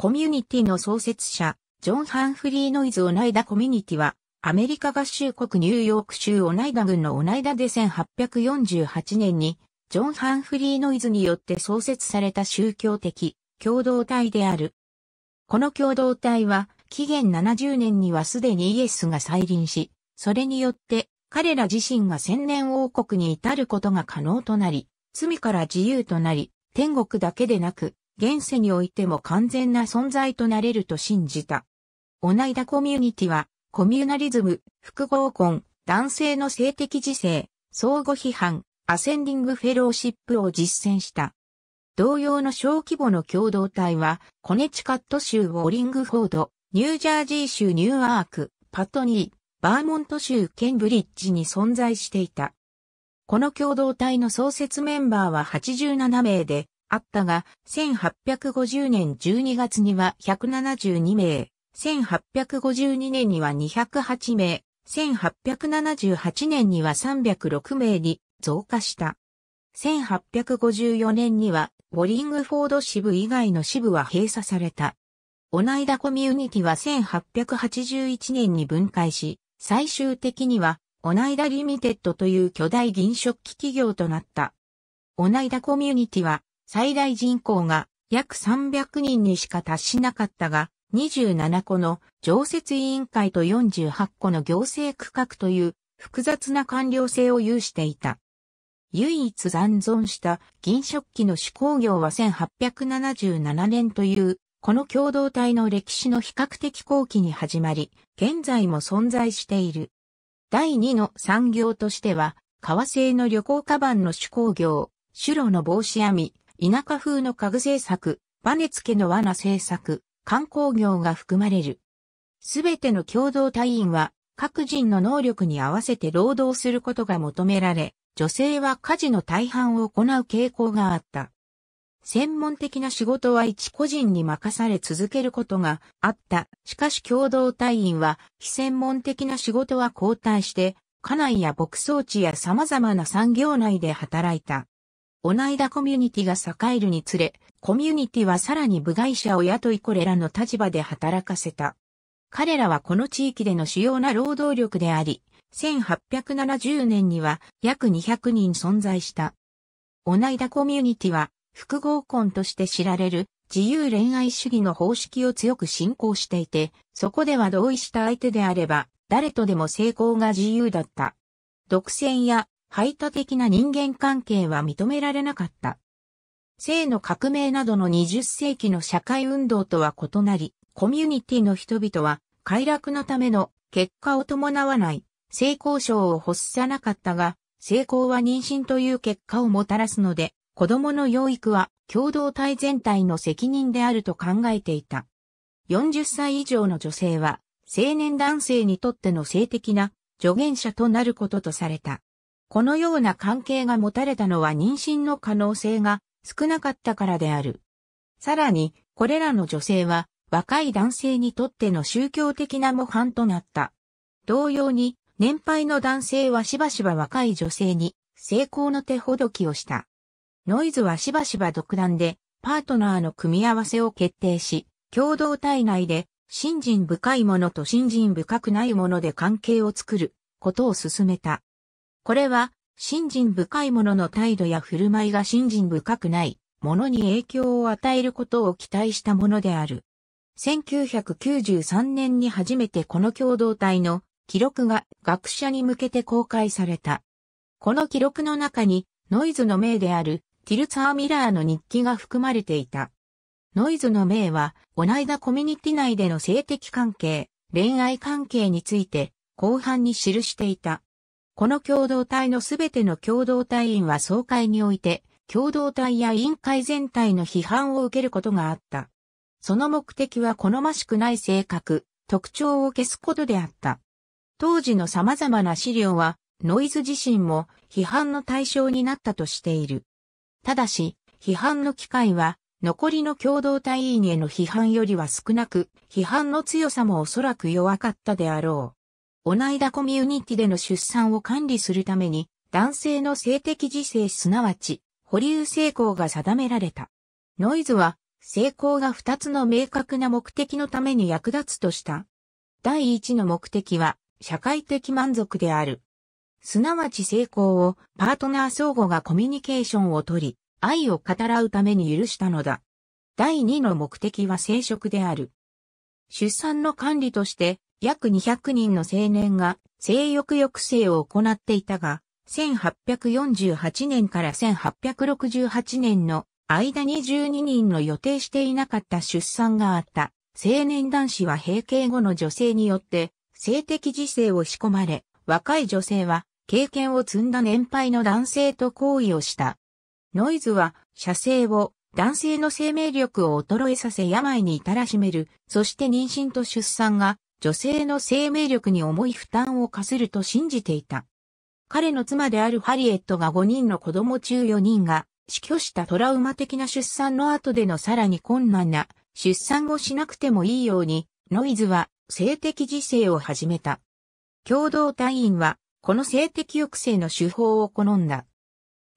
コミュニティの創設者、ジョン・ハンフリー・ノイズ・オナイダコミュニティは、アメリカ合衆国ニューヨーク州オナイダ郡のオナイダで1848年に、ジョン・ハンフリー・ノイズによって創設された宗教的共同体である。この共同体は、紀元70年にはすでにイエスが再臨し、それによって彼ら自身が千年王国に至ることが可能となり、罪から自由となり、天国だけでなく、現世においても完全な存在となれると信じた。オナイダコミュニティは、コミュナリズム、複合婚、男性の性的自制、相互批判、アセンディングフェローシップを実践した。同様の小規模の共同体は、コネチカット州ウォリングフォード、ニュージャージー州ニューアーク、パトニー、バーモント州ケンブリッジに存在していた。この共同体の創設メンバーは87名で、あったが、1850年12月には172名、1852年には208名、1878年には306名に増加した。1854年には、ウォリングフォード支部以外の支部は閉鎖された。オナイダコミュニティは1881年に分解し、最終的には、オナイダリミテッドという巨大銀食器企業となった。オナイダコミュニティは、最大人口が約300人にしか達しなかったが、27個の常設委員会と48個の行政区画という複雑な官僚性を有していた。唯一残存した銀食器の手工業は1877年という、この共同体の歴史の比較的後期に始まり、現在も存在している。第2の産業としては、革製の旅行カバンの手工業、シュロの帽子編み、田舎風の家具製作、バネ付けの罠製作、観光業が含まれる。すべての共同隊員は各人の能力に合わせて労働することが求められ、女性は家事の大半を行う傾向があった。専門的な仕事は一個人に任され続けることがあった。しかし共同隊員は非専門的な仕事は交代して、家内や牧草地や様々な産業内で働いた。オナイダコミュニティが栄えるにつれ、コミュニティはさらに部外者を雇いこれらの立場で働かせた。彼らはこの地域での主要な労働力であり、1870年には約200人存在した。オナイダコミュニティは複合婚として知られる自由恋愛主義の方式を強く信仰していて、そこでは同意した相手であれば、誰とでも成功が自由だった。独占や排他的な人間関係は認められなかった。性の革命などの20世紀の社会運動とは異なり、コミュニティの人々は快楽のための結果を伴わない性交渉を欲さなかったが、性交は妊娠という結果をもたらすので、子供の養育は共同体全体の責任であると考えていた。40歳以上の女性は、青年男性にとっての性的な助言者となることとされた。このような関係が持たれたのは妊娠の可能性が少なかったからである。さらに、これらの女性は若い男性にとっての宗教的な模範となった。同様に、年配の男性はしばしば若い女性に成功の手ほどきをした。ノイズはしばしば独断でパートナーの組み合わせを決定し、共同体内で信心深いものと信心深くないもので関係を作ることを進めた。これは、信心深い者の態度や振る舞いが信心深くない者に影響を与えることを期待したものである。1993年に初めてこの共同体の記録が学者に向けて公開された。この記録の中にノイズの名であるティルツァー・ミラーの日記が含まれていた。ノイズの名は、同ナイコミュニティ内での性的関係、恋愛関係について、後半に記していた。この共同体のすべての共同体員は総会において、共同体や委員会全体の批判を受けることがあった。その目的は好ましくない性格、特徴を消すことであった。当時の様々な資料は、ノイズ自身も批判の対象になったとしている。ただし、批判の機会は、残りの共同体員への批判よりは少なく、批判の強さもおそらく弱かったであろう。同いだコミュニティでの出産を管理するために、男性の性的自制すなわち、保留性交が定められた。ノイズは、性交が二つの明確な目的のために役立つとした。第一の目的は、社会的満足である。すなわち性交をパートナー相互がコミュニケーションをとり、愛を語らうために許したのだ。第二の目的は生殖である。出産の管理として約200人の青年が性欲抑制を行っていたが、1848年から1868年の間に12人の予定していなかった出産があった。青年男子は閉経後の女性によって性的自制を仕込まれ、若い女性は経験を積んだ年配の男性と行為をした。ノイズは射精を男性の生命力を衰えさせ病に至らしめる、そして妊娠と出産が女性の生命力に重い負担を課すると信じていた。彼の妻であるハリエットが5人の子供中4人が死去したトラウマ的な出産の後でのさらに困難な出産をしなくてもいいようにノイズは性的自制を始めた。共同隊員はこの性的抑制の手法を好んだ。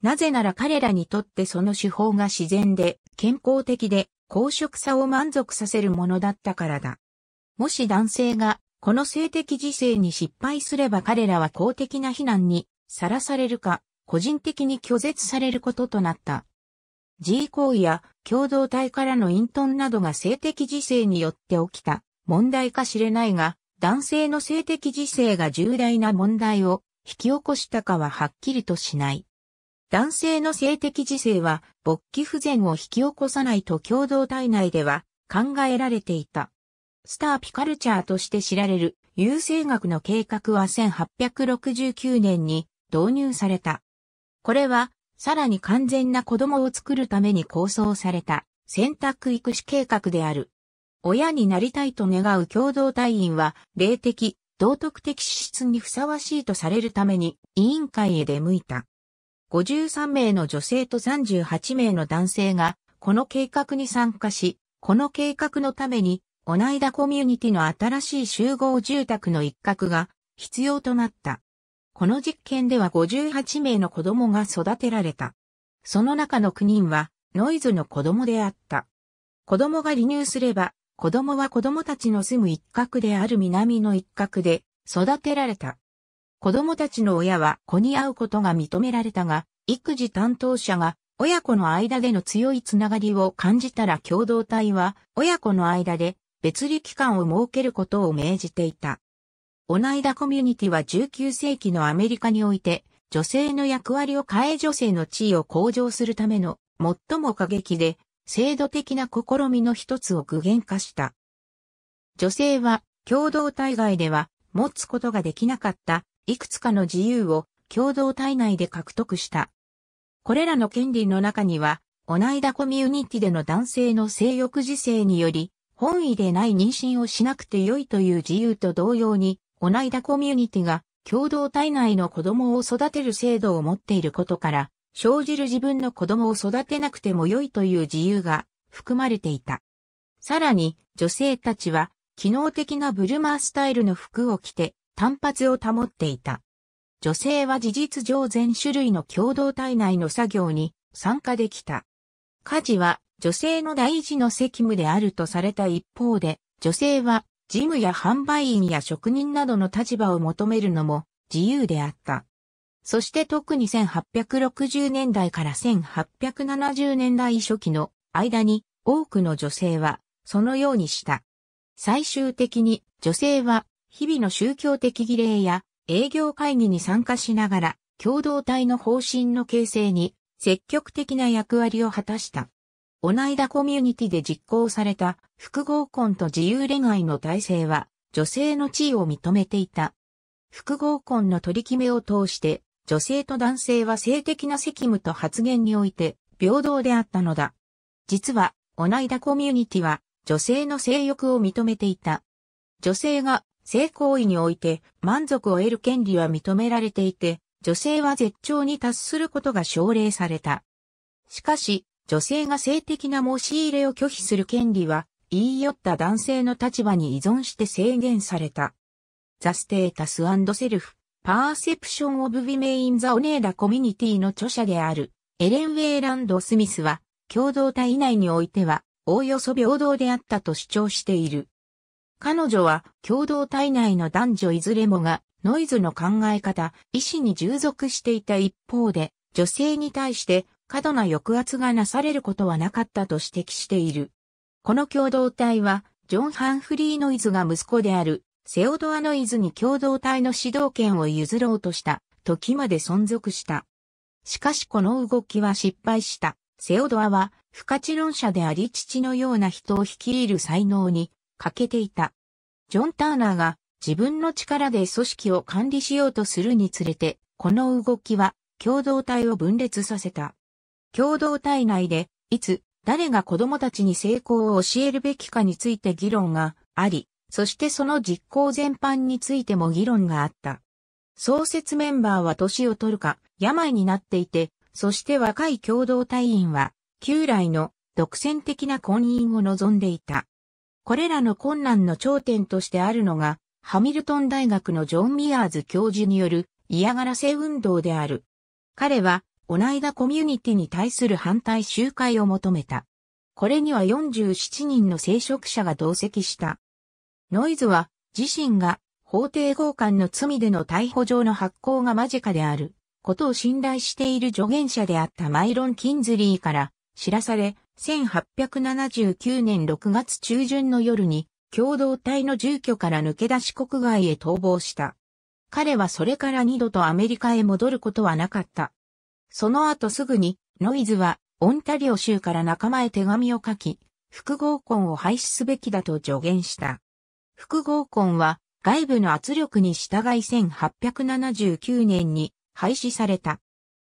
なぜなら彼らにとってその手法が自然で健康的で公職さを満足させるものだったからだ。もし男性がこの性的自制に失敗すれば彼らは公的な非難にさらされるか、個人的に拒絶されることとなった。G 行為や共同体からの隠遁などが性的自制によって起きた問題か知れないが、男性の性的自制が重大な問題を引き起こしたかははっきりとしない。男性の性的自制は勃起不全を引き起こさないと共同体内では考えられていた。スターピカルチャーとして知られる、優生学の計画は1869年に導入された。これは、さらに完全な子供を作るために構想された選択育児計画である。親になりたいと願う共同体員は、霊的、道徳的資質にふさわしいとされるために委員会へ出向いた。53名の女性と38名の男性がこの計画に参加し、この計画のためにオナイダコミュニティの新しい集合住宅の一角が必要となった。この実験では58名の子供が育てられた。その中の9人はノイズの子供であった。子供が離乳すれば、子供は子供たちの住む一角である南の一角で育てられた。子供たちの親は子に会うことが認められたが、育児担当者が親子の間での強いつながりを感じたら共同体は親子の間で別離期間を設けることを命じていた。オナイダコミュニティは19世紀のアメリカにおいて、女性の役割を変え女性の地位を向上するための最も過激で制度的な試みの一つを具現化した。女性は共同体外では持つことができなかったいくつかの自由を共同体内で獲得した。これらの権利の中には、オナイダコミュニティでの男性の性欲自制により本意でない妊娠をしなくて良いという自由と同様に、同いだコミュニティが共同体内の子供を育てる制度を持っていることから、生じる自分の子供を育てなくても良いという自由が含まれていた。さらに、女性たちは、機能的なブルマースタイルの服を着て、単発を保っていた。女性は事実上全種類の共同体内の作業に参加できた。家事は女性の大事の責務であるとされた一方で、女性は事務や販売員や職人などの立場を求めるのも自由であった。そして特に1860年代から1870年代初期の間に多くの女性はそのようにした。最終的に女性は日々の宗教的儀礼や営業会議に参加しながら共同体の方針の形成に積極的な役割を果たした。オナイダコミュニティで実行された複合婚と自由恋愛の体制は女性の地位を認めていた。複合婚の取り決めを通して女性と男性は性的な責務と発言において平等であったのだ。実は、オナイダコミュニティは女性の性欲を認めていた。女性が性行為において満足を得る権利は認められていて、女性は絶頂に達することが奨励された。しかし、女性が性的な申し入れを拒否する権利は、言い寄った男性の立場に依存して制限された。The Status and Self Perception of Women in the Oneida Community の著者であるエレン・ウェイランド・スミスは、共同体以内においては、おおよそ平等であったと主張している。彼女は、共同体内の男女いずれもが、ノイズの考え方、意思に従属していた一方で、女性に対して過度な抑圧がなされることはなかったと指摘している。この共同体は、ジョン・ハンフリー・ノイズが息子である、セオドア・ノイズに共同体の指導権を譲ろうとした、時まで存続した。しかしこの動きは失敗した。セオドアは、不可知論者であり父のような人を率いる才能に欠けていた。ジョン・ターナーが自分の力で組織を管理しようとするにつれて、この動きは共同体を分裂させた。共同体内で、いつ、誰が子供たちに成功を教えるべきかについて議論があり、そしてその実行全般についても議論があった。創設メンバーは年を取るか、病になっていて、そして若い共同隊員は、旧来の独占的な婚姻を望んでいた。これらの困難の頂点としてあるのが、ハミルトン大学のジョン・ミアーズ教授による嫌がらせ運動である。彼はオナイダコミュニティに対する反対集会を求めた。これには47人の聖職者が同席した。ノイズは自身が法廷交換の罪での逮捕状の発行が間近であることを信頼している助言者であったマイロン・キンズリーから知らされ、1879年6月中旬の夜に共同体の住居から抜け出し国外へ逃亡した。彼はそれから二度とアメリカへ戻ることはなかった。その後すぐに、ノイズは、オンタリオ州から仲間へ手紙を書き、複合婚を廃止すべきだと助言した。複合婚は、外部の圧力に従い1879年に廃止された。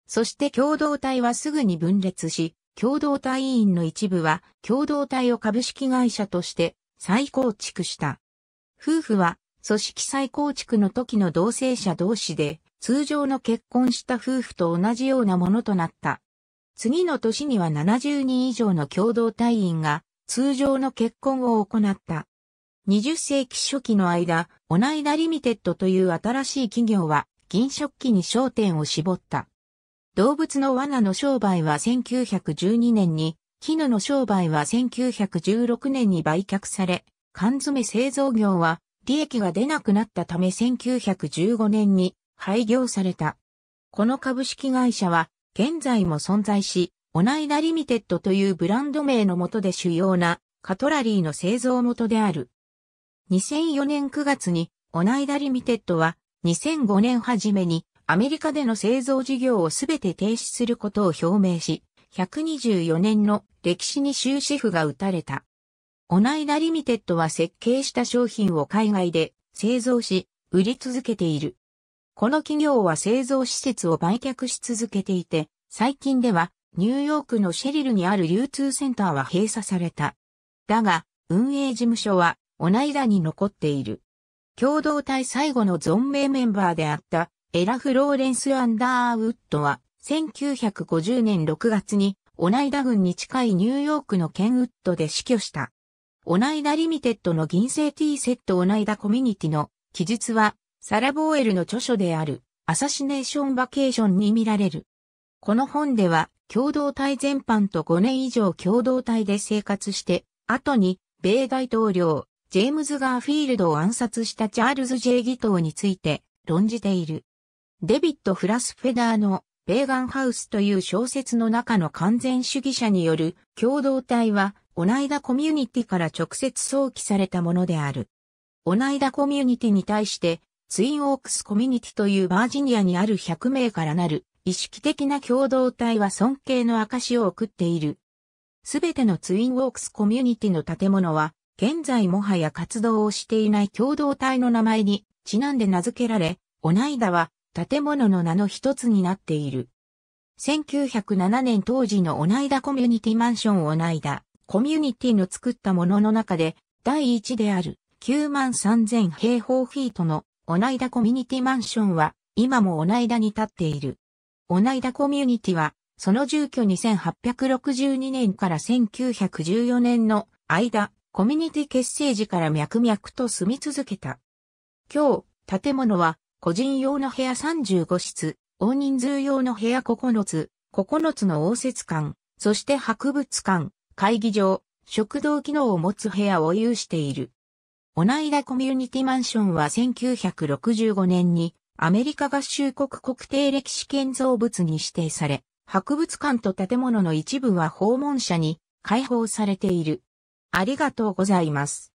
そして共同体はすぐに分裂し、共同体委員の一部は共同体を株式会社として再構築した。夫婦は組織再構築の時の同性者同士で通常の結婚した夫婦と同じようなものとなった。次の年には70人以上の共同隊員が通常の結婚を行った。20世紀初期の間、オナイダリミテッドという新しい企業は銀食器に焦点を絞った。動物の罠の商売は1912年に、絹の商売は1916年に売却され、缶詰製造業は利益が出なくなったため1915年に廃業された。この株式会社は現在も存在し、オナイダリミテッドというブランド名のもとで主要なカトラリーの製造元である。2004年9月にオナイダリミテッドは2005年初めにアメリカでの製造事業をすべて停止することを表明し、124年の歴史に終止符が打たれた。オナイダリミテッドは設計した商品を海外で製造し、売り続けている。この企業は製造施設を売却し続けていて、最近ではニューヨークのシェリルにある流通センターは閉鎖された。だが、運営事務所はオナイダに残っている。共同体最後の存命メンバーであったエラ・フローレンス・アンダーウッドは1950年6月にオナイダ郡に近いニューヨークのケンウッドで死去した。オナイダリミテッドの銀製 T セットオナイダコミュニティの記述はサラ・ボーエルの著書である、アサシネーション・バケーションに見られる。この本では、共同体全般と5年以上共同体で生活して、後に、米大統領、ジェームズ・ガーフィールドを暗殺したチャールズ・ジェイ・ギトーについて論じている。デビッド・フラスフェダーのベーガンハウスという小説の中の完全主義者による共同体は、同いだコミュニティから直接想起されたものである。同いだコミュニティに対してツインオークスコミュニティというバージニアにある100名からなる意識的な共同体は尊敬の証を送っている。すべてのツインウォークスコミュニティの建物は、現在もはや活動をしていない共同体の名前にちなんで名付けられ、オナイダは建物の名の一つになっている。1907年当時のオナイダコミュニティマンションオナイダコミュニティの作ったものの中で第一である9万3000平方フィートのオナイダコミュニティマンションは今もオナイダに建っている。オナイダコミュニティはその住居2862年から1914年の間、コミュニティ結成時から脈々と住み続けた。今日、建物は個人用の部屋35室、大人数用の部屋9つ、9つの応接館、そして博物館、会議場、食堂機能を持つ部屋を有している。オナイダコミュニティマンションは1965年にアメリカ合衆国国定歴史建造物に指定され、博物館と建物の一部は訪問者に開放されている。ありがとうございます。